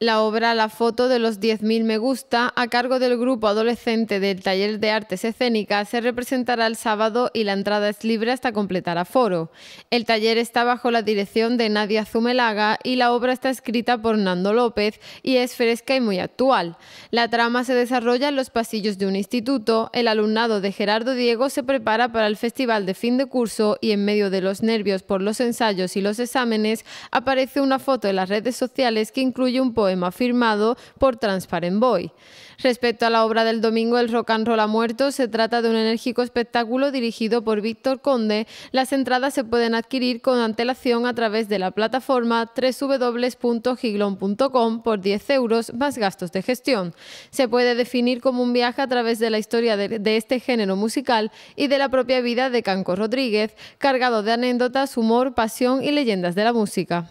la obra La foto de los 10.000 me gusta, a cargo del grupo adolescente del Taller de Artes Escénicas, se representará el sábado y la entrada es libre hasta completar aforo. El taller está bajo la dirección de Nadia Zumelaga y la obra está escrita por Nando López y es fresca y muy actual. La trama se desarrolla en los pasillos de un instituto, el alumnado de Gerardo Diego se prepara para el festival de fin de curso y en medio de los nervios por los ensayos y los exámenes aparece una foto en las redes sociales que incluye un poema poema firmado por Transparent Boy. Respecto a la obra del domingo El rock and roll ha muerto, se trata de un enérgico espectáculo dirigido por Víctor Conde. Las entradas se pueden adquirir con antelación a través de la plataforma www.giglon.com por 10 euros más gastos de gestión. Se puede definir como un viaje a través de la historia de, de este género musical y de la propia vida de Canco Rodríguez, cargado de anécdotas, humor, pasión y leyendas de la música.